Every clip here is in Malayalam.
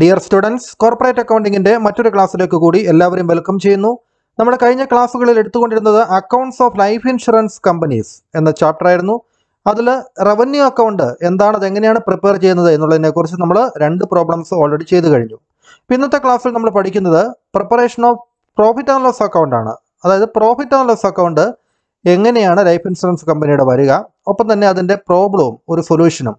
ഡിയർ സ്റ്റുഡൻസ് കോർപ്പറേറ്റ് അക്കൗണ്ടിങ്ങിന്റെ മറ്റൊരു ക്ലാസ്സിലേക്ക് കൂടി എല്ലാവരും വെൽക്കം ചെയ്യുന്നു നമ്മൾ കഴിഞ്ഞ ക്ലാസ്സുകളിൽ എടുത്തുകൊണ്ടിരുന്നത് accounts of life insurance companies എന്ന ചാപ്റ്റർ ആയിരുന്നു അതിൽ റവന്യൂ അക്കൗണ്ട് എന്താണ് എങ്ങനെയാണ് പ്രിപ്പയർ ചെയ്യുന്നത് എന്നുള്ളതിനെ കുറിച്ച് നമ്മൾ രണ്ട് പ്രോബ്ലംസ് ഓൾറെഡി ചെയ്തു കഴിഞ്ഞു ഇന്നത്തെ ക്ലാസ്സിൽ നമ്മൾ പഠിക്കുന്നത് preparation of profit and loss അക്കൗണ്ടാണ് അതായത് പ്രോഫിറ്റ് ആൻഡ് ലോസ് അക്കൗണ്ട് എങ്ങനെയാണ് ലൈഫ് ഇൻഷുറൻസ് കമ്പനിയുടെ വരിക ഒപ്പം തന്നെ അതിൻ്റെ പ്രോബ്ലവും ഒരു സൊല്യൂഷനും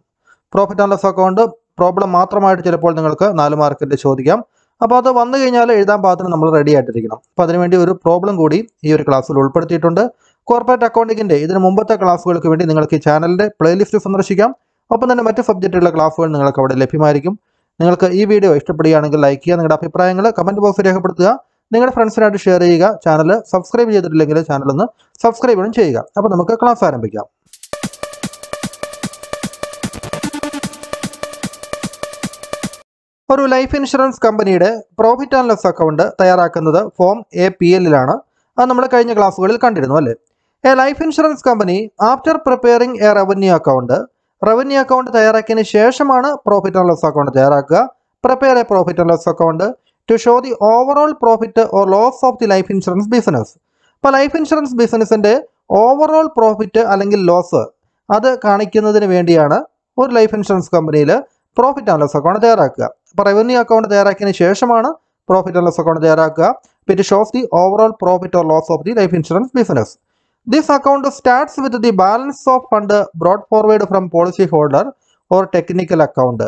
profit and loss account problem മാത്രമായിട്ട് ചിലപ്പോൾ നിങ്ങൾക്ക് നാല് മാർക്കിൻ്റെ ചോദിക്കാം അപ്പോൾ അത് വന്നു കഴിഞ്ഞാൽ എഴുതാൻ പാകത്തിന് നമ്മൾ റെഡി ആയിട്ടിരിക്കണം അപ്പോൾ അതിനുവേണ്ടി ഒരു പ്രോബ്ലം കൂടി ഈ ഒരു ക്ലാസ്സിൽ ഉൾപ്പെടുത്തിയിട്ടുണ്ട് കോർപ്പറേറ്റ് അക്കൗണ്ടിങ്ങിൻ്റെ ഇതിന് മുമ്പത്തെ ക്ലാസ്സുകൾക്ക് വേണ്ടി നിങ്ങൾക്ക് ഈ ചാനലിൻ്റെ പ്ലേലിസ്റ്റ് സന്ദർശിക്കാം ഒപ്പം തന്നെ മറ്റ് സബ്ജക്റ്റുള്ള ക്ലാസ്സുകൾ നിങ്ങൾക്ക് അവിടെ ലഭ്യമായിരിക്കും നിങ്ങൾക്ക് ഈ വീഡിയോ ഇഷ്ടപ്പെടുകയാണെങ്കിൽ ലൈക്ക് ചെയ്യുക നിങ്ങളുടെ അഭിപ്രായങ്ങൾ കമൻറ്റ് ബോക്സിൽ രേഖപ്പെടുത്തുക നിങ്ങളുടെ ഫ്രണ്ട്സിനായിട്ട് ഷെയർ ചെയ്യുക ചാനൽ സബ്സ്ക്രൈബ് ചെയ്തിട്ടില്ലെങ്കിൽ ചാനൽ ഒന്ന് സബ്സ്ക്രൈബും ചെയ്യുക അപ്പോൾ നമുക്ക് ക്ലാസ് ആരംഭിക്കാം ഒരു ലൈഫ് ഇൻഷുറൻസ് കമ്പനിയുടെ പ്രോഫിറ്റ് ആൻഡ് ലോസ് അക്കൗണ്ട് തയ്യാറാക്കുന്നത് ഫോം എ പി എല്ലിലാണ് അത് നമ്മൾ കഴിഞ്ഞ ക്ലാസ്സുകളിൽ കണ്ടിരുന്നു അല്ലേ A life insurance company after preparing a revenue account revenue account തയ്യാറാക്കിയതിന് ശേഷമാണ് പ്രോഫിറ്റ് ആൻഡ് ലോസ് അക്കൗണ്ട് തയ്യാറാക്കുക prepare a profit and loss account to show the overall profit or loss of the life insurance business അപ്പോൾ ലൈഫ് ഇൻഷുറൻസ് ബിസിനസിൻ്റെ ഓവറോൾ പ്രോഫിറ്റ് അല്ലെങ്കിൽ ലോസ് അത് കാണിക്കുന്നതിന് വേണ്ടിയാണ് ഒരു ലൈഫ് ഇൻഷുറൻസ് കമ്പനിയിൽ പ്രോഫിറ്റ് ആൻഡ് ലോസ് അക്കൗണ്ട് തയ്യാറാക്കുക അപ്പോൾ റവന്യൂ അക്കൗണ്ട് തയ്യാറാക്കിയതിന് ശേഷമാണ് പ്രോഫിറ്റ് ആൻഡ് ലോസ് അക്കൗണ്ട് തയ്യാറാക്കുക it shows the overall profit or loss of the life insurance business this account starts with the balance of fund brought forward from policy holder or technical account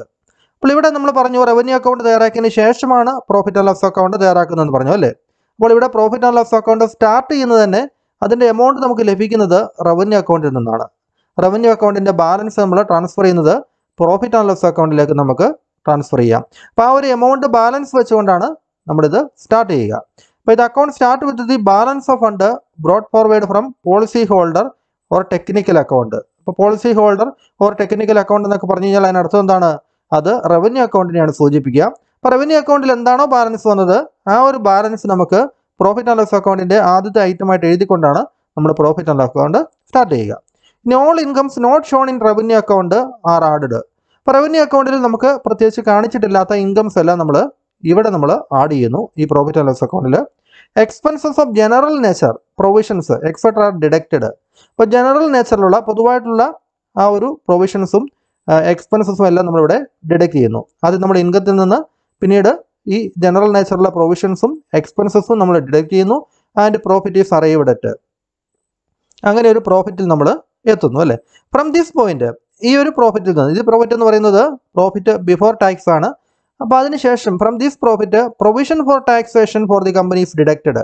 അപ്പോൾ ഇവിടെ നമ്മൾ പറഞ്ഞു റവന്യൂ അക്കൗണ്ട് തയ്യാറാക്കിയതിന് ശേഷമാണ് പ്രോഫിറ്റ് ആൻഡ് ലോസ് അക്കൗണ്ട് തയ്യാറാക്കുന്നതെന്ന് പറഞ്ഞു അല്ലേ അപ്പോൾ ഇവിടെ profit and loss account start ചെയ്യുന്നത് തന്നെ അതിൻ്റെ എമൗണ്ട് നമുക്ക് ലഭിക്കുന്നത് റവന്യൂ അക്കൗണ്ടിൽ നിന്നാണ് റവന്യൂ അക്കൗണ്ടിൻ്റെ ബാലൻസ് നമ്മൾ ട്രാൻസ്ഫർ ചെയ്യുന്നത് പ്രോഫിറ്റ് ആൻഡ് ലോസ് അക്കൗണ്ടിലേക്ക് നമുക്ക് ട്രാൻസ്ഫർ ചെയ്യാം അപ്പോൾ ആ ഒരു എമൗണ്ട് ബാലൻസ് വെച്ചുകൊണ്ടാണ് നമ്മളിത് സ്റ്റാർട്ട് ചെയ്യുക അപ്പോൾ ഇത് account start with the balance of fund brought forward from policy holder or technical account അപ്പോൾ policy holder or technical account എന്നൊക്കെ പറഞ്ഞു കഴിഞ്ഞാൽ അതിനർത്ഥം എന്താണ് അത് റവന്യൂ അക്കൗണ്ടിനെയാണ് സൂചിപ്പിക്കുക അപ്പോൾ റവന്യൂ അക്കൗണ്ടിൽ എന്താണോ ബാലൻസ് വന്നത് ആ ഒരു ബാലൻസ് നമുക്ക് പ്രോഫിറ്റ് ആൻഡ് ലോസ് അക്കൗണ്ടിൻ്റെ ആദ്യത്തെ ഐറ്റമായിട്ട് എഴുതിക്കൊണ്ടാണ് നമ്മൾ profit and loss account start ചെയ്യുക ഇനി all incomes not shown in revenue account are added revenue അക്കൗണ്ടിൽ നമുക്ക് പ്രത്യേകിച്ച് കാണിച്ചിട്ടില്ലാത്ത ഇൻകംസ് എല്ലാം നമ്മൾ ഇവിടെ നമ്മൾ ആഡ് ചെയ്യുന്നു ഈ പ്രോഫിറ്റ് ആൻഡ് ലോസ് അക്കൗണ്ടിൽ expenses of general nature provisions etcetera deducted അപ്പോൾ ജനറൽ നേച്ചറിലുള്ള പൊതുവായിട്ടുള്ള ആ ഒരു പ്രൊവിഷൻസും എക്സ്പെൻസസും എല്ലാം നമ്മളിവിടെ ഡിഡക്റ്റ് ചെയ്യുന്നു അത് നമ്മൾ ഇൻകത്തിൽ നിന്ന് പിന്നീട് ഈ ജനറൽ നേച്ചറിലുള്ള പ്രൊവിഷൻസും എക്സ്പെൻസസും നമ്മൾ ഡിഡക്റ്റ് ചെയ്യുന്നു and profit is arrived at അങ്ങനെ ഒരു പ്രോഫിറ്റിൽ നമ്മൾ എത്തുന്നു അല്ലേ ഫ്രം ദിസ് പോയിന്റ് ഈ ഒരു പ്രോഫിറ്റിൽ നിന്ന് ഇത് പ്രോഫിറ്റ് എന്ന് പറയുന്നത് പ്രോഫിറ്റ് ബിഫോർ ടാക്സ് ആണ് അപ്പോൾ അതിനുശേഷം from this profit provision for taxation for the companies deducted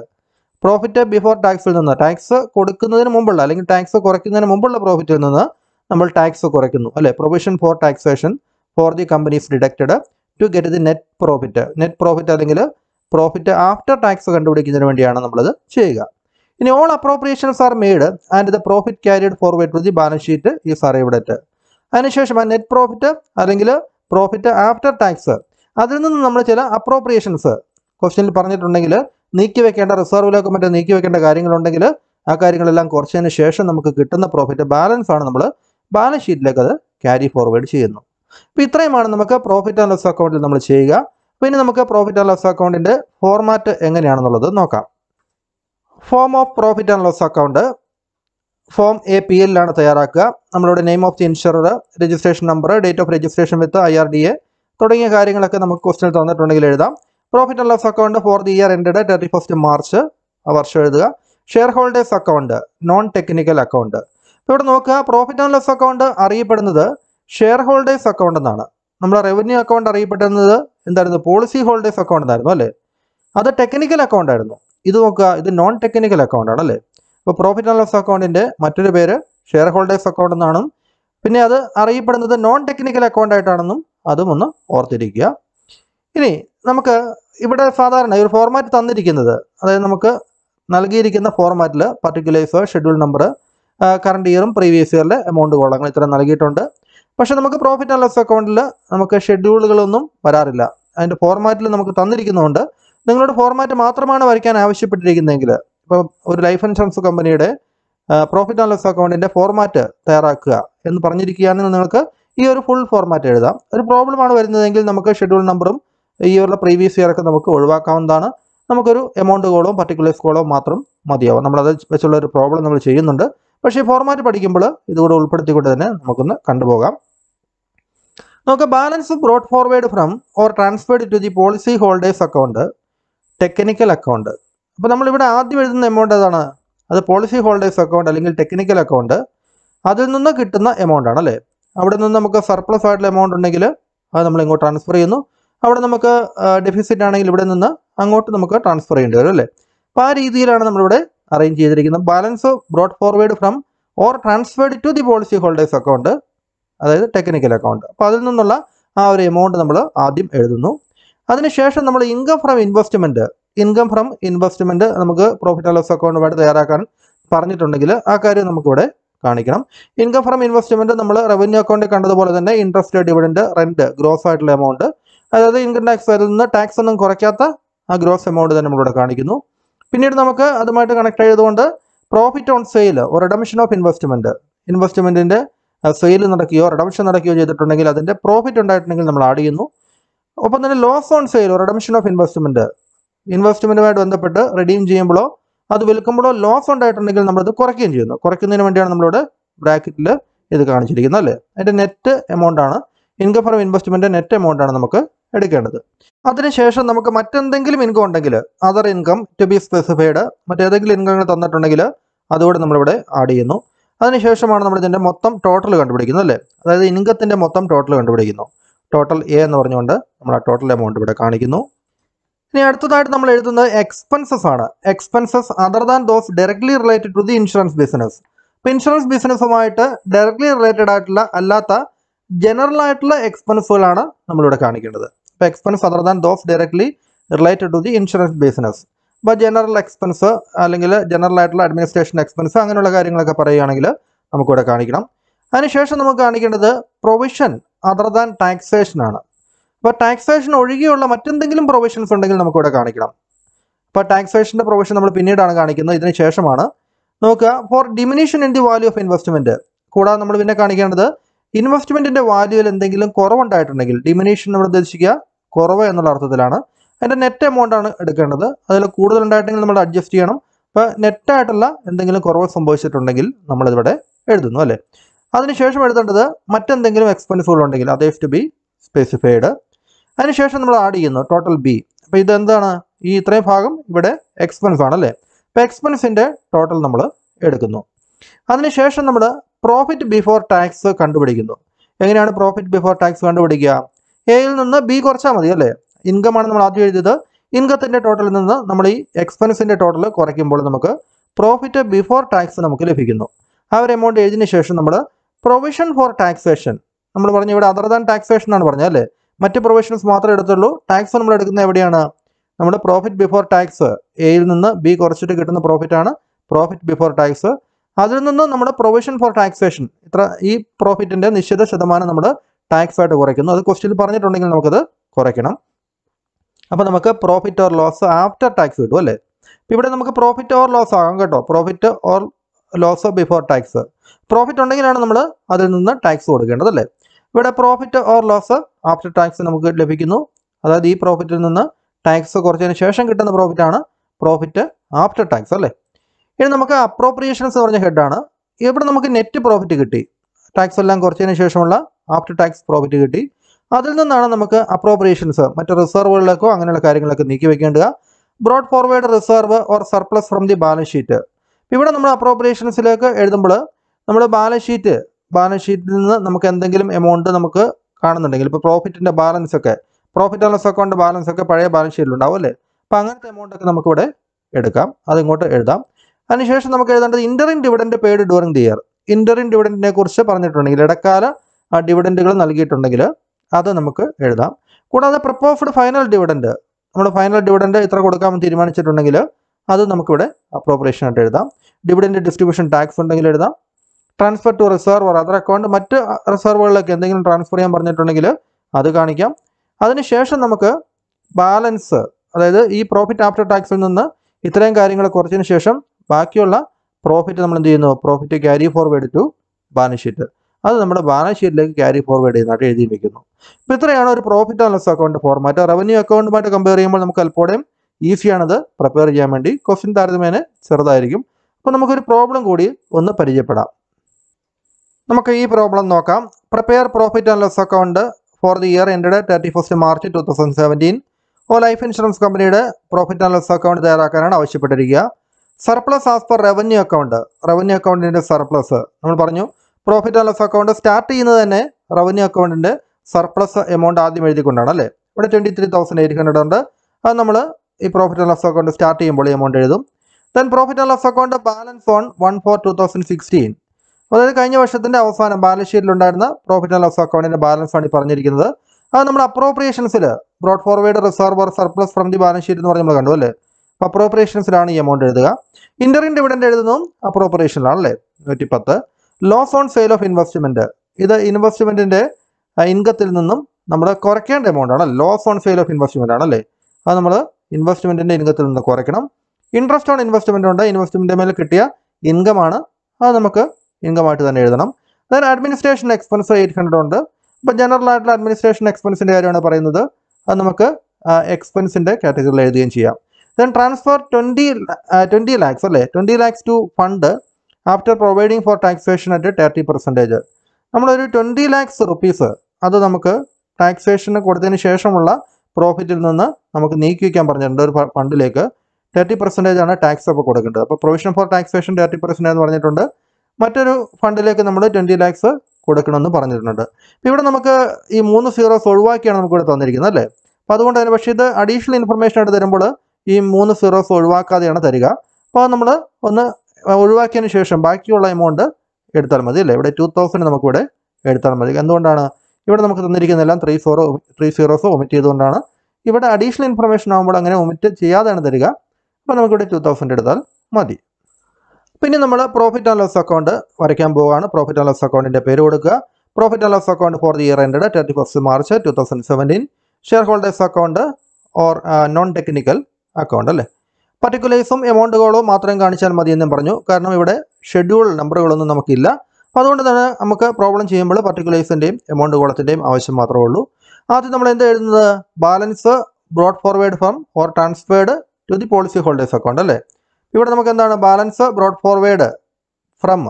profit before ടാക്സിൽ നിന്ന് ടാക്സ് കൊടുക്കുന്നതിന് മുമ്പുള്ള അല്ലെങ്കിൽ ടാക്സ് കുറയ്ക്കുന്നതിന് മുമ്പുള്ള പ്രോഫിറ്റിൽ നിന്ന് നമ്മൾ ടാക്സ് കുറയ്ക്കുന്നു അല്ലെ provision for taxation for the companies deducted to get the net profit net profit അല്ലെങ്കിൽ പ്രോഫിറ്റ് ആഫ്റ്റർ ടാക്സ് കണ്ടുപിടിക്കുന്നതിന് വേണ്ടിയാണ് നമ്മളത് ചെയ്യുക ഇനി all appropriations are made and the profit carried forward to the balance sheet ഈ സാർ ഇവിടെ അതിനുശേഷം ആ നെറ്റ് പ്രോഫിറ്റ് അല്ലെങ്കിൽ പ്രോഫിറ്റ് ആഫ്റ്റർ ടാക്സ് അതിൽ നിന്ന് നമ്മൾ ചില അപ്രോപ്രിയേഷൻസ് ക്വസ്റ്റ്യനിൽ പറഞ്ഞിട്ടുണ്ടെങ്കിൽ നീക്കി വെക്കേണ്ട റിസർവിലൊക്കെ മറ്റേ നീക്കി വെക്കേണ്ട കാര്യങ്ങളുണ്ടെങ്കിൽ ആ കാര്യങ്ങളെല്ലാം കുറച്ചതിന് ശേഷം നമുക്ക് കിട്ടുന്ന പ്രോഫിറ്റ് ബാലൻസ് ആണ് നമ്മൾ ബാലൻസ് ഷീറ്റിലേക്ക് അത് ക്യാരി ഫോർവേഡ് ചെയ്യുന്നു അപ്പം ഇത്രയുമാണ് നമുക്ക് പ്രോഫിറ്റ് ആൻഡ് ലോസ് അക്കൗണ്ടിൽ നമ്മൾ ചെയ്യുക പിന്നെ നമുക്ക് പ്രോഫിറ്റ് ആൻഡ് ലോസ് അക്കൗണ്ടിൻ്റെ ഫോർമാറ്റ് എങ്ങനെയാണെന്നുള്ളത് നോക്കാം form of profit and loss account form A P എല്ലാണ് തയ്യാറാക്കുക നമ്മളുടെ name of the insurer registration number date of registration with I R D A തുടങ്ങിയ കാര്യങ്ങളൊക്കെ നമുക്ക് ക്വസ്റ്റിനിൽ തന്നിട്ടുണ്ടെങ്കിൽ എഴുതാം profit and loss account for the year end thirty first March വർഷം എഴുതുക share holders account non technical account ഇവിടെ നോക്കുക പ്രോഫിറ്റ് ആൻഡ് ലോസ് അക്കൗണ്ട് അറിയപ്പെടുന്നത് ഷെയർ ഹോൾഡേഴ്സ് അക്കൗണ്ട് എന്നാണ് നമ്മുടെ റവന്യൂ അക്കൗണ്ട് അറിയപ്പെടുന്നത് എന്തായിരുന്നു പോളിസി ഹോൾഡേഴ്സ് അക്കൗണ്ട് എന്നായിരുന്നു അല്ലേ അത് ടെക്നിക്കൽ അക്കൗണ്ട് ആയിരുന്നു ഇത് നോക്കുക ഇത് നോൺ ടെക്നിക്കൽ അക്കൗണ്ട് ആണ് അല്ലേ അപ്പോൾ പ്രോഫിറ്റ് ആൻഡ് ലോസ് അക്കൗണ്ടിൻ്റെ മറ്റൊരു പേര് ഷെയർ ഹോൾഡേഴ്സ് അക്കൗണ്ട് എന്നാണ് പിന്നെ അത് അറിയപ്പെടുന്നത് നോൺ ടെക്നിക്കൽ അക്കൗണ്ട് ആയിട്ടാണെന്നും അതും ഒന്ന് ഓർത്തിരിക്കുക ഇനി നമുക്ക് ഇവിടെ സാധാരണ ഒരു ഫോർമാറ്റ് തന്നിരിക്കുന്നത് അതായത് നമുക്ക് നൽകിയിരിക്കുന്ന ഫോർമാറ്റിൽ പർട്ടിക്കുലേഴ്സ് ഷെഡ്യൂൾ നമ്പർ കറണ്ട് ഇയറും പ്രീവിയസ് ഇയറിലെ എമൗണ്ട് കോളങ്ങൾ ഇത്ര നൽകിയിട്ടുണ്ട് പക്ഷേ നമുക്ക് പ്രോഫിറ്റ് ആൻഡ് ലോസ് അക്കൗണ്ടിൽ നമുക്ക് ഷെഡ്യൂളുകളൊന്നും വരാറില്ല അതിൻ്റെ ഫോർമാറ്റിൽ നമുക്ക് തന്നിരിക്കുന്നതുകൊണ്ട് നിങ്ങളുടെ ഫോർമാറ്റ് മാത്രമാണ് വരയ്ക്കാൻ ആവശ്യപ്പെട്ടിരിക്കുന്നതെങ്കിൽ ഇപ്പോൾ ഒരു ലൈഫ് ഇൻഷുറൻസ് കമ്പനിയുടെ പ്രോഫിറ്റ് ആൻഡ് ലോസ് അക്കൗണ്ടിൻ്റെ ഫോർമാറ്റ് തയ്യാറാക്കുക എന്ന് പറഞ്ഞിരിക്കുകയാണെങ്കിൽ നിങ്ങൾക്ക് ഈ ഒരു ഫുൾ ഫോർമാറ്റ് എഴുതാം ഒരു പ്രോബ്ലം ആണ് വരുന്നതെങ്കിൽ നമുക്ക് ഷെഡ്യൂൾ നമ്പറും ഈ ഒരു പ്രീവിയസ് ഇയറൊക്കെ നമുക്ക് ഒഴിവാക്കാവുന്നതാണ് നമുക്കൊരു എമൗണ്ട് കോളോ പർട്ടിക്കുലേഴ്സ് കോളോ മാത്രം മതിയാവും നമ്മളത് വെച്ചുള്ള ഒരു പ്രോബ്ലം നമ്മൾ ചെയ്യുന്നുണ്ട് പക്ഷേ ഈ ഫോർമാറ്റ് പഠിക്കുമ്പോൾ ഇതുകൂടെ ഉൾപ്പെടുത്തിക്കൊണ്ട് തന്നെ നമുക്കൊന്ന് കണ്ടുപോകാം നമുക്ക് balance brought forward from or transferred to the policy holders account technical account അപ്പോൾ നമ്മളിവിടെ ആദ്യം എഴുതുന്ന എമൗണ്ട് ഏതാണ് അത് പോളിസി ഹോൾഡേഴ്സ് അക്കൗണ്ട് അല്ലെങ്കിൽ ടെക്നിക്കൽ അക്കൗണ്ട് അതിൽ നിന്ന് കിട്ടുന്ന എമൗണ്ട് ആണ് അല്ലേ അവിടെ നിന്ന് നമുക്ക് സർപ്ലസ് ആയിട്ടുള്ള എമൗണ്ട് ഉണ്ടെങ്കിൽ അത് നമ്മൾ ഇങ്ങോട്ട് ട്രാൻസ്ഫർ ചെയ്യുന്നു അവിടെ നമുക്ക് ഡെഫിസിറ്റ് ആണെങ്കിൽ ഇവിടെ നിന്ന് അങ്ങോട്ട് നമുക്ക് ട്രാൻസ്ഫർ ചെയ്യേണ്ടി വരും അല്ലേ അപ്പോൾ ആ രീതിയിലാണ് നമ്മളിവിടെ അറേഞ്ച് ചെയ്തിരിക്കുന്നത് balance brought forward from or transferred to the policy holders account അതായത് ടെക്നിക്കൽ അക്കൗണ്ട് അപ്പോൾ അതിൽ നിന്നുള്ള ആ ഒരു എമൗണ്ട് നമ്മൾ ആദ്യം എഴുതുന്നു അതിനുശേഷം നമ്മൾ income from investment income from investment നമുക്ക് പ്രോഫിറ്റ് ആൻഡ് ലോസ് അക്കൗണ്ടുമായിട്ട് തയ്യാറാക്കാൻ പറഞ്ഞിട്ടുണ്ടെങ്കിൽ ആ കാര്യം നമുക്കിവിടെ കാണിക്കണം ഇൻകം ഫ്രം ഇൻവെസ്റ്റ്മെന്റ് നമ്മൾ റവന്യൂ അക്കൗണ്ടിൽ കണ്ടതുപോലെ തന്നെ ഇൻട്രസ്റ്റ് ഡിവിഡൻഡ് റെന്റ് ഗ്രോസ് ആയിട്ടുള്ള എമൗണ്ട് അതായത് ഇൻകം ടാക്സ് അതിൽ നിന്ന് ടാക്സ് ഒന്നും കുറയ്ക്കാത്ത ആ ഗ്രോസ് എമൗണ്ട് തന്നെ നമ്മളിവിടെ കാണിക്കുന്നു പിന്നീട് നമുക്ക് അതുമായിട്ട് കണക്ട് ചെയ്തുകൊണ്ട് profit on sale redemption of investment ഇൻവെസ്റ്റ്മെന്റിന്റെ സെയിൽ നടക്കുകയോ റിഡംഷൻ നടക്കുകയോ ചെയ്തിട്ടുണ്ടെങ്കിൽ അതിന്റെ പ്രോഫിറ്റ് ഉണ്ടായിട്ടുണ്ടെങ്കിൽ നമ്മൾ ആഡ് ചെയ്യുന്നു ഒപ്പം തന്നെ loss on sale redemption of investment ഇൻവെസ്റ്റ്മെൻറ്റുമായിട്ട് ബന്ധപ്പെട്ട് റെഡീം ചെയ്യുമ്പോഴോ അത് വിൽക്കുമ്പോഴോ ലോസ് ഉണ്ടായിട്ടുണ്ടെങ്കിൽ നമ്മളത് കുറയ്ക്കുകയും ചെയ്യുന്നു കുറയ്ക്കുന്നതിന് വേണ്ടിയാണ് നമ്മളോട് ബ്രാക്കറ്റിൽ ഇത് കാണിച്ചിരിക്കുന്നത് അല്ലേ അതിൻ്റെ നെറ്റ് എമൗണ്ട് ആണ് income from investment net amount ആണ് നമുക്ക് എടുക്കേണ്ടത് അതിനുശേഷം നമുക്ക് മറ്റെന്തെങ്കിലും ഇൻകം ഉണ്ടെങ്കിൽ other income to be specified മറ്റേതെങ്കിലും ഇൻകം തന്നിട്ടുണ്ടെങ്കിൽ അതുകൂടെ നമ്മളിവിടെ ആഡ് ചെയ്യുന്നു അതിനുശേഷമാണ് നമ്മൾ ഇതിൻ്റെ മൊത്തം ടോട്ടൽ കണ്ടുപിടിക്കുന്നത് അല്ലേ അതായത് ഇൻകത്തിൻ്റെ മൊത്തം ടോട്ടൽ കണ്ടുപിടിക്കുന്നു ടോട്ടൽ എ എന്ന് പറഞ്ഞുകൊണ്ട് നമ്മൾ ആ ടോട്ടൽ എമൗണ്ട് ഇവിടെ കാണിക്കുന്നു ഇനി അടുത്തതായിട്ട് നമ്മൾ എഴുതുന്നത് എക്സ്പെൻസസ് ആണ് expenses other than those directly related to the insurance business അപ്പൊ ഇൻഷുറൻസ് ബിസിനസ്സുമായിട്ട് ഡയറക്ട്ലി റിലേറ്റഡ് ആയിട്ടുള്ള അല്ലാത്ത ജനറൽ ആയിട്ടുള്ള എക്സ്പെൻസുകളാണ് നമ്മളിവിടെ കാണിക്കേണ്ടത് അപ്പൊ expense other than those directly related to the insurance business അപ്പൊ ജനറൽ എക്സ്പെൻസ് അല്ലെങ്കിൽ ജനറൽ ആയിട്ടുള്ള അഡ്മിനിസ്ട്രേഷൻ എക്സ്പെൻസ് അങ്ങനെയുള്ള കാര്യങ്ങളൊക്കെ പറയുകയാണെങ്കിൽ നമുക്കിവിടെ കാണിക്കണം അതിനുശേഷം നമുക്ക് കാണിക്കേണ്ടത് പ്രൊവിഷൻ അതർ ദാൻ ടാക്സേഷൻ ആണ് അപ്പോൾ ടാക്സേഷൻ ഒഴികെയുള്ള മറ്റെന്തെങ്കിലും പ്രൊവിഷൻസ് ഉണ്ടെങ്കിൽ നമുക്കിവിടെ കാണിക്കണം അപ്പോൾ ടാക്സേഷൻ്റെ പ്രൊവിഷൻ നമ്മൾ പിന്നീടാണ് കാണിക്കുന്നത് ഇതിന് ശേഷമാണ് നോക്കുക for diminution in the value of investment കൂടാതെ നമ്മൾ പിന്നെ കാണിക്കേണ്ടത് ഇൻവെസ്റ്റ്മെൻറ്റിൻ്റെ വാല്യൂവിൽ എന്തെങ്കിലും കുറവുണ്ടായിട്ടുണ്ടെങ്കിൽ ഡിമിനിഷൻ നമ്മൾ ഉദ്ദേശിക്കുക കുറവ് എന്നുള്ള അർത്ഥത്തിലാണ് അതിൻ്റെ നെറ്റ് എമൗണ്ട് ആണ് എടുക്കേണ്ടത് അതിൽ കൂടുതൽ ഉണ്ടായിട്ടെങ്കിൽ നമ്മൾ അഡ്ജസ്റ്റ് ചെയ്യണം അപ്പോൾ നെറ്റായിട്ടുള്ള എന്തെങ്കിലും കുറവ് സംഭവിച്ചിട്ടുണ്ടെങ്കിൽ ഇവിടെ എഴുതുന്നു അല്ലേ അതിനുശേഷം എഴുതേണ്ടത് മറ്റെന്തെങ്കിലും എക്സ്പെൻസുകൾ ഉണ്ടെങ്കിൽ അതേസ് ടു ബി സ്പെസിഫൈഡ് അതിനുശേഷം നമ്മൾ ആഡ് ചെയ്യുന്നു ടോട്ടൽ ബി അപ്പോൾ ഇതെന്താണ് ഈ ഇത്രയും ഭാഗം ഇവിടെ എക്സ്പെൻസ് ആണ് അപ്പോൾ എക്സ്പെൻസിൻ്റെ ടോട്ടൽ നമ്മൾ എടുക്കുന്നു അതിനുശേഷം നമ്മൾ പ്രോഫിറ്റ് ബിഫോർ ടാക്സ് കണ്ടുപിടിക്കുന്നു എങ്ങനെയാണ് പ്രോഫിറ്റ് ബിഫോർ ടാക്സ് കണ്ടുപിടിക്കുക എയിൽ നിന്ന് ബി കുറച്ചാൽ മതി അല്ലേ ഇൻകമാണ് നമ്മൾ ആദ്യം എഴുതിയത് ഇൻകത്തിൻ്റെ ടോട്ടലിൽ നിന്ന് നമ്മൾ ഈ എക്സ്പെൻസിൻ്റെ ടോട്ടൽ കുറയ്ക്കുമ്പോൾ നമുക്ക് പ്രോഫിറ്റ് ബിഫോർ ടാക്സ് നമുക്ക് ലഭിക്കുന്നു ആ ഒരു എമൗണ്ട് എഴുതിയതിന് ശേഷം നമ്മൾ പ്രൊവിഷൻ ഫോർ ടാക്സേഷൻ നമ്മൾ പറഞ്ഞു ഇവിടെ അതർ ദാൻ ടാക്സേഷൻ ആണ് പറഞ്ഞത് അല്ലേ മറ്റ് പ്രൊവിഷൻസ് മാത്രമേ എടുത്തുള്ളൂ ടാക്സ് നമ്മൾ എടുക്കുന്നത് എവിടെയാണ് നമ്മുടെ പ്രോഫിറ്റ് ബിഫോർ ടാക്സ് എയിൽ നിന്ന് ബി കുറച്ചിട്ട് കിട്ടുന്ന പ്രോഫിറ്റാണ് പ്രോഫിറ്റ് ബിഫോർ ടാക്സ് അതിൽ നിന്ന് നമ്മുടെ പ്രൊവിഷൻ ഫോർ ടാക്സേഷൻ ഇത്ര ഈ പ്രോഫിറ്റിൻ്റെ നിശ്ചിത ശതമാനം നമ്മൾ ടാക്സ് ആയിട്ട് കുറയ്ക്കുന്നു അത് ക്വസ്റ്റിൽ പറഞ്ഞിട്ടുണ്ടെങ്കിൽ നമുക്കത് കുറയ്ക്കണം അപ്പോൾ നമുക്ക് profit or loss after tax കിട്ടും അല്ലേ ഇവിടെ നമുക്ക് പ്രോഫിറ്റ് ഓർ ലോസ് ആകാം കേട്ടോ profit or loss before tax profit ഉണ്ടെങ്കിലാണ് നമ്മൾ അതിൽ നിന്ന് ടാക്സ് കൊടുക്കേണ്ടത് അല്ലേ ഇവിടെ profit or loss after tax നമുക്ക് ലഭിക്കുന്നു അതായത് ഈ പ്രോഫിറ്റിൽ നിന്ന് ടാക്സ് കുറച്ചതിന് ശേഷം കിട്ടുന്ന പ്രോഫിറ്റാണ് പ്രോഫിറ്റ് ആഫ്റ്റർ ടാക്സ് അല്ലേ ഇനി നമുക്ക് അപ്രോപ്രിയേഷൻസ് പറഞ്ഞ ഹെഡാണ് ഇവിടെ നമുക്ക് നെറ്റ് പ്രോഫിറ്റ് കിട്ടി ടാക്സ് എല്ലാം കുറച്ചതിന് ശേഷമുള്ള ആഫ്റ്റർ ടാക്സ് പ്രോഫിറ്റ് കിട്ടി അതിൽ നിന്നാണ് നമുക്ക് അപ്രോപ്രിയേഷൻസ് മറ്റ് റിസർവുകളിലേക്കോ അങ്ങനെയുള്ള കാര്യങ്ങളൊക്കെ നീക്കി വെക്കേണ്ടത് brought forward reserve or surplus from the balance sheet ഇവിടെ നമ്മൾ അപ്രോപ്രിയേഷൻസിലേക്ക് എഴുതുമ്പോൾ നമ്മൾ ബാലൻസ് ഷീറ്റ് ബാലൻസ് ഷീറ്റിൽ നിന്ന് നമുക്ക് എന്തെങ്കിലും എമൗണ്ട് നമുക്ക് കാണുന്നുണ്ടെങ്കിൽ ഇപ്പോൾ പ്രോഫിറ്റിൻ്റെ ബാലൻസ് ഒക്കെ profit and loss account balance ഒക്കെ പഴയ ബാലൻസ് ഷീറ്റിലുണ്ടാവും അല്ലേ അപ്പോൾ അങ്ങനത്തെ എമൗണ്ട് ഒക്കെ നമുക്കിവിടെ എടുക്കാം അതിങ്ങോട്ട് എഴുതാം അതിനുശേഷം നമുക്ക് എഴുതേണ്ടത് interim dividend paid during the year interim ഡിവിഡൻറ്റിനെ കുറിച്ച് പറഞ്ഞിട്ടുണ്ടെങ്കിൽ ഇടക്കാല ഡിവിഡൻറ്റുകൾ നൽകിയിട്ടുണ്ടെങ്കിൽ അത് നമുക്ക് എഴുതാം കൂടാതെ പ്രപ്പോഫ്ഡ് ഫൈനൽ ഡിവിഡൻറ്റ് നമ്മുടെ ഫൈനൽ ഡിവിഡൻറ്റ് ഇത്ര കൊടുക്കാമെന്ന് തീരുമാനിച്ചിട്ടുണ്ടെങ്കിൽ അത് നമുക്കിവിടെ അപ്രോപ്രിയേഷൻ ആയിട്ട് എഴുതാം ഡിവിഡൻറ്റ് ഡിസ്ട്രിബ്യൂഷൻ ടാക്സ് ഉണ്ടെങ്കിൽ എഴുതാം transfer to reserve other account മറ്റ് റിസർവുകളിലേക്ക് എന്തെങ്കിലും ട്രാൻസ്ഫർ ചെയ്യാൻ പറഞ്ഞിട്ടുണ്ടെങ്കിൽ അത് കാണിക്കാം അതിനുശേഷം നമുക്ക് ബാലൻസ് അതായത് ഈ പ്രോഫിറ്റ് ആഫ്റ്റർ ടാക്സിൽ നിന്ന് ഇത്രയും കാര്യങ്ങൾ കുറച്ചതിന് ശേഷം ബാക്കിയുള്ള പ്രോഫിറ്റ് നമ്മൾ എന്ത് ചെയ്യുന്നു profit carry forward to balance sheet അത് നമ്മുടെ ബാലൻസ് ഷീറ്റിലേക്ക് ക്യാരി ഫോർവേഡ് ചെയ്യുന്നതായിട്ട് എഴുതി വയ്ക്കുന്നു ഇപ്പോൾ ഇത്രയാണ് ഒരു profit and loss account format revenue അക്കൗണ്ടുമായിട്ട് കമ്പയർ ചെയ്യുമ്പോൾ നമുക്ക് അല്പോടെയും ഈസിയാണത് പ്രിപ്പയർ ചെയ്യാൻ വേണ്ടി ക്വസ്റ്റ്യൻ താരതമ്യേന ചെറുതായിരിക്കും അപ്പോൾ നമുക്കൊരു പ്രോബ്ലം കൂടി ഒന്ന് പരിചയപ്പെടാം നമുക്ക് ഈ പ്രോബ്ലം നോക്കാം prepare profit and loss account for the year ended thirty first March two thousand seventeen ഓ ലൈഫ് ഇൻഷുറൻസ് കമ്പനിയുടെ പ്രോഫിറ്റ് ആൻഡ് ലോസ് അക്കൗണ്ട് തയ്യാറാക്കാനാണ് ആവശ്യപ്പെട്ടിരിക്കുക surplus as per revenue account revenue അക്കൗണ്ടിൻ്റെ സർപ്ലസ് നമ്മൾ പറഞ്ഞു profit and loss account start ചെയ്യുന്നത് തന്നെ റവന്യൂ അക്കൗണ്ടിൻ്റെ സർപ്ലസ് എമൗണ്ട് ആദ്യം എഴുതിക്കൊണ്ടാണ് അല്ലേ ഇവിടെ twenty three thousand eight hundred ഉണ്ട് അത് നമ്മൾ ഈ profit and loss account start ചെയ്യുമ്പോൾ എമൗണ്ട് എഴുതും then profit and loss account balance on one four two thousand sixteen അതായത് കഴിഞ്ഞ വർഷത്തിന്റെ അവസാനം ബാലൻസ് ഷീറ്റിൽ ഉണ്ടായിരുന്ന പ്രോഫിറ്റ് ആൻഡ് ലോസ് അക്കൗണ്ടിന്റെ ബാലൻസ് ആണ് പറഞ്ഞിരിക്കുന്നത് അത് നമ്മൾ അപ്രോപ്രിയേഷൻസിൽ brought forward reserve or surplus from the balance sheet എന്ന് പറഞ്ഞ് നമ്മൾ കണ്ടു അല്ലേ അപ്പോൾ അപ്രോപ്രിയേഷൻസിലാണ് ഈ എമൗണ്ട് എഴുതുക ഇന്ററിൻ ഡിവിഡൻഡ് എഴുതുന്നതും അപ്രോപ്രിയേഷനിലാണ് അല്ലേ നൂറ്റി പത്ത് loss on sale of investment ഇത് ഇൻവെസ്റ്റ്മെന്റിന്റെ ഇൻകത്തിൽ നിന്നും നമ്മൾ കുറയ്ക്കേണ്ട എമൗണ്ട് ആണ് loss on sale of investment ആണല്ലേ അത് നമ്മൾ ഇൻവെസ്റ്റ്മെന്റിന്റെ ഇൻകത്തിൽ നിന്ന് കുറയ്ക്കണം ഇൻട്രസ്റ്റ് ഓൺ ഇൻവെസ്റ്റ്മെന്റ് ഉണ്ട് ഇൻവെസ്റ്റ്മെന്റ് മേലെ കിട്ടിയ ഇൻകം ആണ് അത് നമുക്ക് ഇൻകമായിട്ട് തന്നെ എഴുതണം then administration expense eight hundred ഉണ്ട് അപ്പോൾ ജനറൽ ആയിട്ടുള്ള അഡ്മിനിസ്ട്രേഷൻ എക്സ്പെൻസിൻ്റെ കാര്യമാണ് പറയുന്നത് അത് നമുക്ക് എക്സ്പെൻസിൻ്റെ കാറ്റഗറിയിൽ എഴുതുകയും ചെയ്യാം then transfer twenty twenty lakhs അല്ലേ twenty lakhs to fund after providing for taxation at thirty percentage നമ്മളൊരു ട്വൻറ്റി ലാക്സ് റുപ്പീസ് അത് നമുക്ക് ടാക്സേഷന് കൊടുത്തതിന് ശേഷമുള്ള പ്രോഫിറ്റിൽ നിന്ന് നമുക്ക് നീക്കി വയ്ക്കാൻ പറഞ്ഞിട്ടുണ്ട് ഒരു ഫണ്ടിലേക്ക് തേർട്ടി പെർസെൻറ്റേജ് ആണ് ടാക്സ് ഒക്കെ കൊടുക്കേണ്ടത് അപ്പോൾ provision for taxation thirty percentage എന്ന് പറഞ്ഞിട്ടുണ്ട് മറ്റൊരു ഫണ്ടിലേക്ക് നമ്മൾ ട്വൻറ്റി ലാക്സ് കൊടുക്കണമെന്ന് പറഞ്ഞിട്ടുണ്ട് ഇവിടെ നമുക്ക് ഈ മൂന്ന് സീറോസ് ഒഴിവാക്കിയാണ് നമുക്ക് ഇവിടെ തന്നിരിക്കുന്നത് അല്ലേ അപ്പോൾ അതുകൊണ്ട് തന്നെ പക്ഷേ ഇത് അഡീഷണൽ ഇൻഫർമേഷൻ ആയിട്ട് തരുമ്പോൾ ഈ മൂന്ന് സീറോസ് ഒഴിവാക്കാതെയാണ് തരിക അപ്പോൾ നമ്മൾ ഒന്ന് ഒഴിവാക്കിയതിന് ശേഷം ബാക്കിയുള്ള എമൗണ്ട് എടുത്താൽ മതി അല്ലേ ഇവിടെ ടു തൗസൻഡ് നമുക്കിവിടെ എടുത്താൽ മതി എന്തുകൊണ്ടാണ് ഇവിടെ നമുക്ക് തന്നിരിക്കുന്നതെല്ലാം three zero three zeros omit ചെയ്തുകൊണ്ടാണ് ഇവിടെ അഡീഷണൽ ഇൻഫർമേഷൻ ആകുമ്പോൾ അങ്ങനെ ഒമിറ്റ് ചെയ്യാതെയാണ് തരിക അപ്പോൾ നമുക്കിവിടെ ടു തൗസൻഡ് എടുത്താൽ മതി പിന്നെ നമ്മൾ പ്രോഫിറ്റ് ആൻഡ് ലോസ് അക്കൗണ്ട് വരയ്ക്കാൻ പോവുകയാണ് പ്രോഫിറ്റ് ആൻഡ് ലോസ് അക്കൗണ്ടിൻ്റെ പേര് കൊടുക്കുക profit and loss account for the year ended thirty first March two thousand seventeen share holders account or non technical account അല്ലേ പർട്ടിക്കുലേഴ്സും എമൗണ്ടുകളോ മാത്രം കാണിച്ചാൽ മതി എന്നും പറഞ്ഞു കാരണം ഇവിടെ ഷെഡ്യൂൾ നമ്പറുകളൊന്നും നമുക്കില്ല അപ്പോൾ അതുകൊണ്ട് തന്നെ നമുക്ക് പ്രോബ്ലം ചെയ്യുമ്പോൾ പർട്ടിക്കുലേഴ്സിൻ്റെയും എമൗണ്ട് കോളത്തിൻ്റെയും ആവശ്യം മാത്രമേ ഉള്ളൂ ആദ്യം നമ്മൾ എന്ത് എഴുതുന്നത് balance brought forward from or transferred to the policy holders account അല്ലേ ഇവിടെ നമുക്ക് എന്താണ് balance brought forward from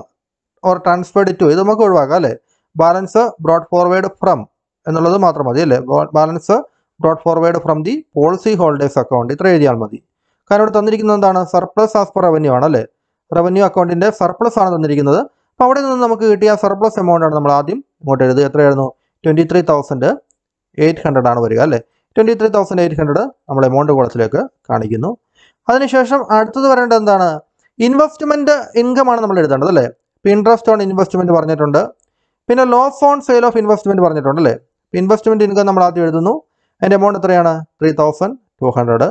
or transferred to ഇത് നമുക്ക് ഒഴിവാക്കാം അല്ലേ ബാലൻസ് ബ്രോഡ് ഫോർവേഡ് ഫ്രം എന്നുള്ളത് മാത്രം മതി അല്ലേ balance brought forward from the policy holders account ഇത്ര എഴുതിയാൽ മതി കാരണം ഇവിടെ തന്നിരിക്കുന്നത് എന്താണ് സർപ്ലസ് ആസ് പെർ റവന്യൂ ആണ് അല്ലേ റവന്യൂ അക്കൗണ്ടിൻ്റെ സർപ്ലസ് ആണ് തന്നിരിക്കുന്നത് അപ്പോൾ അവിടെ നിന്ന് നമുക്ക് കിട്ടിയ സർപ്ലസ് എമൗണ്ട് ആണ് നമ്മൾ ആദ്യം ഇങ്ങോട്ട് എഴുതുക എത്രയായിരുന്നു twenty three thousand eight hundred ആണ് വരിക അല്ലേ twenty three thousand eight hundred നമ്മൾ എമൗണ്ട് കോളത്തിലേക്ക് കാണിക്കുന്നു അതിനുശേഷം അടുത്തത് പറയേണ്ടത് എന്താണ് ഇൻവെസ്റ്റ്മെൻറ്റ് ആണ് നമ്മൾ എഴുതേണ്ടത് അല്ലേ ഇപ്പോൾ ഇൻട്രസ്റ്റ് ഓൺ ഇൻവെസ്റ്റ്മെൻറ്റ് പറഞ്ഞിട്ടുണ്ട് പിന്നെ loss on sale of investment പറഞ്ഞിട്ടുണ്ട് അല്ലേ ഇൻവെസ്റ്റ്മെൻറ്റ് ഇൻകം നമ്മൾ ആദ്യം എഴുതുന്നു അതിൻ്റെ എമൗണ്ട് എത്രയാണ് three thousand two hundred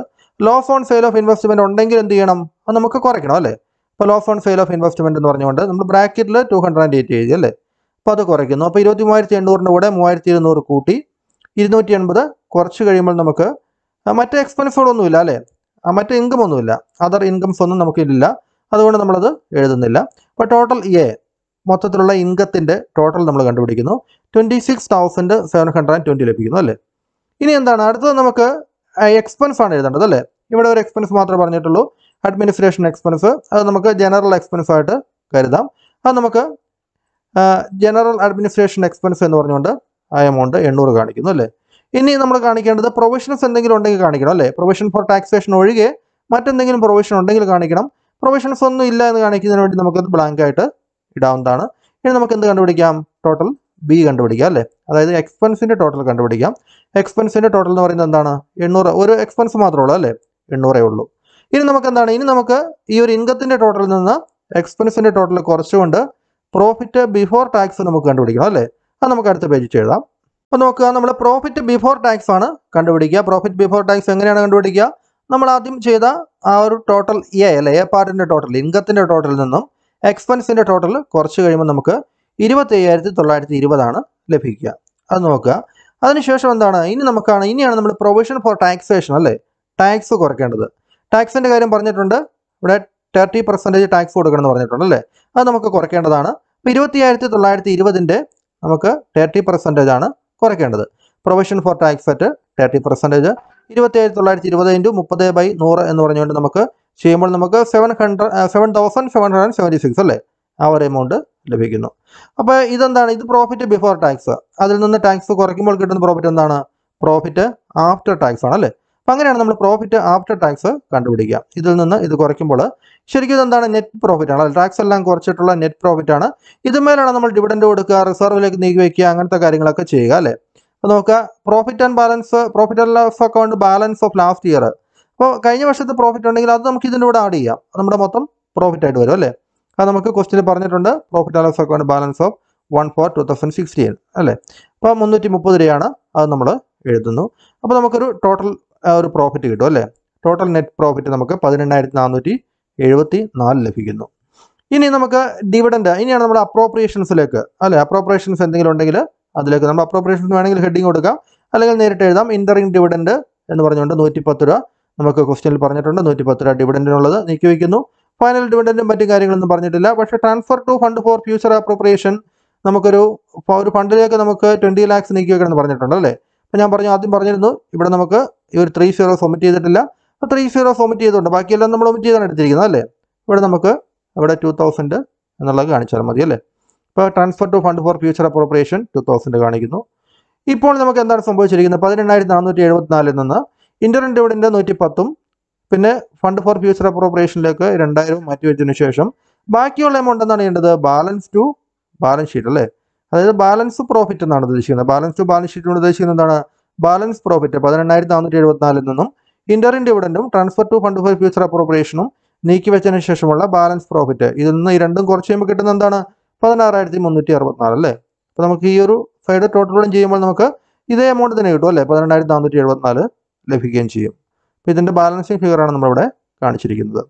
loss on sale of investment ഉണ്ടെങ്കിൽ എന്ത് ചെയ്യണം അത് നമുക്ക് കുറയ്ക്കണം അല്ലേ അപ്പോൾ loss on sale of investment എന്ന് പറഞ്ഞുകൊണ്ട് നമ്മൾ ബ്രാക്കറ്റിൽ ടു ഹൺഡ്രഡ് ആൻഡ് എയ്റ്റി എഴുതി അല്ലേ അപ്പോൾ അത് കുറയ്ക്കുന്നു അപ്പോൾ ഇരുപത്തി മൂവായിരത്തി എണ്ണൂറിൻ്റെ കൂടെ മൂവായിരത്തി ഇരുന്നൂറ് കൂട്ടി ഇരുന്നൂറ്റി എൺപത് കുറച്ച് കഴിയുമ്പോൾ നമുക്ക് മറ്റേ എക്സ്പെൻസുകളൊന്നുമില്ല അല്ലേ മറ്റ് ഇൻകം ഒന്നുമില്ല അതർ ഇൻകംസ് ഒന്നും നമുക്കില്ല അതുകൊണ്ട് നമ്മളത് എഴുതുന്നില്ല അപ്പോൾ ടോട്ടൽ എ മൊത്തത്തിലുള്ള ഇൻകത്തിൻ്റെ ടോട്ടൽ നമ്മൾ കണ്ടുപിടിക്കുന്നു twenty six thousand seven hundred and ലഭിക്കുന്നു അല്ലേ ഇനി എന്താണ് അടുത്തത് നമുക്ക് എക്സ്പെൻസ് ആണ് എഴുതേണ്ടത് അല്ലേ ഇവിടെ ഒരു എക്സ്പെൻസ് മാത്രമേ പറഞ്ഞിട്ടുള്ളൂ അഡ്മിനിസ്ട്രേഷൻ എക്സ്പെൻസ് അത് നമുക്ക് ജനറൽ എക്സ്പെൻസ് ആയിട്ട് കരുതാം അത് നമുക്ക് ജനറൽ അഡ്മിനിസ്ട്രേഷൻ എക്സ്പെൻസ് എന്ന് പറഞ്ഞുകൊണ്ട് ആ എമൗണ്ട് എണ്ണൂറ് കാണിക്കുന്നു അല്ലേ ഇനി നമ്മൾ കാണിക്കേണ്ടത് പ്രൊവിഷൻസ് എന്തെങ്കിലും ഉണ്ടെങ്കിൽ കാണിക്കണം അല്ലേ പ്രൊവിഷൻ ഫോർ ടാക്സേഷൻ ഒഴികെ മറ്റെന്തെങ്കിലും പ്രൊവിഷൻ ഉണ്ടെങ്കിൽ കാണിക്കണം പ്രൊവിഷൻസ് ഒന്നും ഇല്ല എന്ന് കാണിക്കുന്നതിന് വേണ്ടി നമുക്ക് ബ്ലാങ്ക് ആയിട്ട് ഇടാവുന്നതാണ് ഇനി നമുക്ക് എന്ത് കണ്ടുപിടിക്കാം ടോട്ടൽ ബി കണ്ടുപിടിക്കാം അല്ലേ അതായത് എക്സ്പെൻസിൻ്റെ ടോട്ടൽ കണ്ടുപിടിക്കാം എക്സ്പെൻസിൻ്റെ ടോട്ടൽ എന്ന് പറയുന്നത് എന്താണ് എണ്ണൂറ് ഒരു എക്സ്പെൻസ് മാത്രമേ ഉള്ളൂ അല്ലേ എണ്ണൂറേ ഉള്ളൂ ഇനി നമുക്ക് എന്താണ് ഇനി നമുക്ക് ഈ ഒരു ഇൻകത്തിൻ്റെ ടോട്ടലിൽ നിന്ന് എക്സ്പെൻസിൻ്റെ ടോട്ടൽ കുറച്ചുകൊണ്ട് പ്രോഫിറ്റ് ബിഫോർ ടാക്സ് നമുക്ക് കണ്ടുപിടിക്കണം അല്ലേ അത് നമുക്ക് അടുത്ത പേജിൽ എഴുതാം അപ്പോൾ നോക്കുക നമ്മൾ പ്രോഫിറ്റ് ബിഫോർ ടാക്സ് ആണ് കണ്ടുപിടിക്കുക പ്രോഫിറ്റ് ബിഫോർ ടാക്സ് എങ്ങനെയാണ് കണ്ടുപിടിക്കുക നമ്മൾ ആദ്യം ചെയ്ത ആ ഒരു ടോട്ടൽ എ അല്ലെ എ പാർട്ടിൻ്റെ ടോട്ടൽ ഇൻകത്തിൻ്റെ ടോട്ടലിൽ നിന്നും എക്സ്പെൻസിൻ്റെ ടോട്ടൽ കുറച്ച് കഴിയുമ്പോൾ നമുക്ക് ഇരുപത്തയ്യായിരത്തി തൊള്ളായിരത്തി ഇരുപതാണ് ലഭിക്കുക അത് നോക്കുക അതിനുശേഷം എന്താണ് ഇനി നമുക്കാണ് ഇനിയാണ് നമ്മൾ പ്രൊവിഷൻ ഫോർ ടാക്സേഷൻ അല്ലേ ടാക്സ് കുറയ്ക്കേണ്ടത് ടാക്സിൻ്റെ കാര്യം പറഞ്ഞിട്ടുണ്ട് ഇവിടെ തേർട്ടി പെർസെൻറ്റേജ് ടാക്സ് കൊടുക്കണമെന്ന് പറഞ്ഞിട്ടുണ്ട് അല്ലേ അത് നമുക്ക് കുറയ്ക്കേണ്ടതാണ് അപ്പോൾ ഇരുപത്തിയായിരത്തി തൊള്ളായിരത്തി ഇരുപതിൻ്റെ നമുക്ക് തേർട്ടി പെർസെൻറ്റേജ് ആണ് കുറയ്ക്കേണ്ടത് provision for tax at thirty percentage ഇരുപത്തേഴ് തൊള്ളായിരത്തി ഇരുപത് ഇൻറ്റു മുപ്പത് ബൈ നൂറ് എന്ന് പറഞ്ഞുകൊണ്ട് നമുക്ക് ചെയ്യുമ്പോൾ നമുക്ക് seven hundred seven thousand seven hundred and seventy six അല്ലേ ആ ഒരു എമൗണ്ട് ലഭിക്കുന്നു അപ്പോൾ ഇതെന്താണ് ഇത് പ്രോഫിറ്റ് ബിഫോർ ടാക്സ് അതിൽ നിന്ന് ടാക്സ് കുറയ്ക്കുമ്പോൾ കിട്ടുന്ന പ്രോഫിറ്റ് എന്താണ് പ്രോഫിറ്റ് ആഫ്റ്റർ ടാക്സ് ആണ് അല്ലേ അപ്പം അങ്ങനെയാണ് നമ്മൾ പ്രോഫിറ്റ് ആഫ്റ്റർ ടാക്സ് കണ്ടുപിടിക്കുക ഇതിൽ നിന്ന് ഇത് കുറയ്ക്കുമ്പോൾ ശരിക്കും ഇതെന്താണ് നെറ്റ് പ്രോഫിറ്റ് ആണ് ടാക്സ് എല്ലാം കുറച്ചിട്ടുള്ള നെറ്റ് പ്രോഫിറ്റ് ആണ് ഇതുമേലാണ് നമ്മൾ ഡിവിഡൻഡ് കൊടുക്കുക റിസർവിലേക്ക് നീക്കി വയ്ക്കുക അങ്ങനത്തെ കാര്യങ്ങളൊക്കെ ചെയ്യുക അല്ലേ അപ്പോൾ നോക്കുക profit and balance profit and loss account balance of last year അപ്പോൾ കഴിഞ്ഞ വർഷത്തെ പ്രോഫിറ്റ് ഉണ്ടെങ്കിൽ അത് നമുക്ക് ഇതിൻ്റെ കൂടെ ആഡ് ചെയ്യാം നമ്മുടെ മൊത്തം പ്രോഫിറ്റ് ആയിട്ട് വരും അല്ലേ അത് നമുക്ക് ക്വസ്റ്റിൽ പറഞ്ഞിട്ടുണ്ട് profit and loss account balance of one four two thousand sixteen അല്ലേ അപ്പോൾ മുന്നൂറ്റി മുപ്പത് രൂപയാണ് അത് നമ്മൾ എഴുതുന്നു അപ്പോൾ നമുക്കൊരു ടോട്ടൽ ഒരു പ്രോഫിറ്റ് കിട്ടും അല്ലേ ടോട്ടൽ നെറ്റ് പ്രോഫിറ്റ് നമുക്ക് പതിനെണ്ണായിരത്തി നാനൂറ്റി എഴുപത്തി നാല് ലഭിക്കുന്നു ഇനി നമുക്ക് ഡിവിഡൻഡ് ഇനിയാണ് നമ്മുടെ അപ്രോപ്രിയേഷൻസിലേക്ക് അല്ലെ അപ്രോപ്രിയേഷൻസ് എന്തെങ്കിലും ഉണ്ടെങ്കിൽ അതിലേക്ക് നമ്മൾ അപ്രോപ്രിയേഷൻസ് വേണമെങ്കിൽ ഹെഡിങ് കൊടുക്കാം അല്ലെങ്കിൽ നേരിട്ട് എഴുതാം ഇന്ററിങ് ഡിവിഡൻഡ് എന്ന് പറഞ്ഞുകൊണ്ട് നൂറ്റിപ്പത്ത് രൂപ നമുക്ക് ക്വസ്റ്റ്യനിൽ പറഞ്ഞിട്ടുണ്ട് നൂറ്റിപ്പത്ത് രൂപ ഡിവിഡൻഡിനുള്ളത് നീക്കി വയ്ക്കുന്നു ഫൈനൽ ഡിവിഡൻഡും മറ്റു കാര്യങ്ങളൊന്നും പറഞ്ഞിട്ടില്ല പക്ഷേ transfer to fund for future appropriation നമുക്കൊരു ഒരു ഫണ്ടിലേക്ക് നമുക്ക് ട്വൻറ്റി ലാക്സ് നീക്കി വയ്ക്കണം എന്ന് പറഞ്ഞിട്ടുണ്ട് അല്ലേ അപ്പോൾ ഞാൻ പറഞ്ഞു ആദ്യം പറഞ്ഞിരുന്നു ഇവിടെ നമുക്ക് ഈ ഒരു ത്രീ സീറോ സൊമിറ്റ് ചെയ്തിട്ടില്ല അപ്പോൾ ത്രീ സീറോ സൊമിറ്റ് ചെയ്തുകൊണ്ട് ബാക്കിയെല്ലാം നമ്മൾ ഒമിറ്റ് ചെയ്താണ് എടുത്തിരിക്കുന്നത് അല്ലേ ഇവിടെ നമുക്ക് ഇവിടെ ടു തൗസൻഡ് എന്നുള്ളത് കാണിച്ചാൽ മതി അല്ലേ ഇപ്പോൾ transfer to fund for future appropriation two thousand കാണിക്കുന്നു ഇപ്പോൾ നമുക്ക് എന്താണ് സംഭവിച്ചിരിക്കുന്നത് പതിനെണ്ണായിരത്തി നാനൂറ്റി എഴുപത്തിനാലിൽ നിന്ന് ഇന്റർൻ ഡിവിഡൻ്റ് നൂറ്റി പത്തും പിന്നെ ഫണ്ട് ഫോർ ഫ്യൂച്ചർ അപ്രോപ്രിയേഷനിലേക്ക് രണ്ടായിരവും മാറ്റിവെച്ചതിന് ശേഷം ബാക്കിയുള്ള എമൗണ്ട് എന്താണ് ചെയ്യേണ്ടത് ബാലൻസ് ടു ബാലൻസ് ഷീറ്റ് അല്ലേ അതായത് ബാലൻസ് പ്രോഫിറ്റ് എന്നാണ് ഉദ്ദേശിക്കുന്നത് ബാലൻസ് ടു ബാലൻസ് ഷീറ്റ് കൊണ്ട് ഉദ്ദേശിക്കുന്നത് എന്താണ് ബാലൻസ് പ്രോഫിറ്റ് പതിനെണ്ണായിരത്തി നാനൂറ്റി എഴുപത്തിനാലിൽ നിന്നും ഇന്ററിൻ ഡിവിഡൻറ്റും transfer to fund for future അപ്രോപ്രിയേഷനും നീക്കി വെച്ചതിന് ശേഷമുള്ള ബാലൻസ് പ്രോഫിറ്റ് ഇതിൽ നിന്ന് ഈ രണ്ടും കുറച്ച് കഴിയുമ്പോൾ കിട്ടുന്ന എന്താണ് പതിനാറായിരത്തി മുന്നൂറ്റി അറുപത്തിനാല് അല്ലേ അപ്പോൾ നമുക്ക് ഈ ഒരു ഫൈഡ് ടോട്ടലും ചെയ്യുമ്പോൾ നമുക്ക് ഇതേ എമൗണ്ട് തന്നെ കിട്ടും അല്ലേ പതിനെണ്ണായിരത്തി നാനൂറ്റി എഴുപത്തിനാല് ലഭിക്കുകയും ചെയ്യും അപ്പോൾ ഇതിൻ്റെ ബാലൻസിങ് ഫിഗറാണ് നമ്മളിവിടെ കാണിച്ചിരിക്കുന്നത്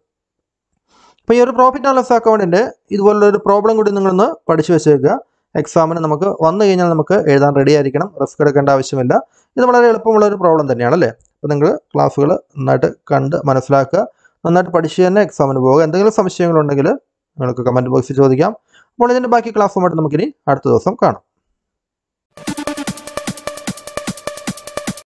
അപ്പോൾ ഈ ഒരു പ്രോഫിറ്റ് ആൻഡ് ലോസ് അക്കൗണ്ടിൻ്റെ ഇതുപോലൊരു പ്രോബ്ലം കൂടി നിങ്ങളൊന്ന് പഠിച്ചു വെച്ചേക്കുക എക്സാമിന് നമുക്ക് വന്നു കഴിഞ്ഞാൽ നമുക്ക് എഴുതാൻ റെഡി ആയിരിക്കണം റിസ്ക് എടുക്കേണ്ട ആവശ്യമില്ല ഇത് വളരെ എളുപ്പമുള്ള ഒരു പ്രോബ്ലം തന്നെയാണ് അല്ലേ അപ്പോൾ നിങ്ങൾ ക്ലാസ്സുകൾ നന്നായിട്ട് കണ്ട് മനസ്സിലാക്കുക നന്നായിട്ട് പഠിച്ച് തന്നെ എക്സാമിന് പോവുക എന്തെങ്കിലും സംശയങ്ങളുണ്ടെങ്കിൽ നിങ്ങൾക്ക് കമൻറ്റ് ബോക്സിൽ ചോദിക്കാം അപ്പോൾ ഇതിൻ്റെ ബാക്കി ക്ലാസ്സുമായിട്ട് നമുക്കിനി അടുത്ത ദിവസം കാണാം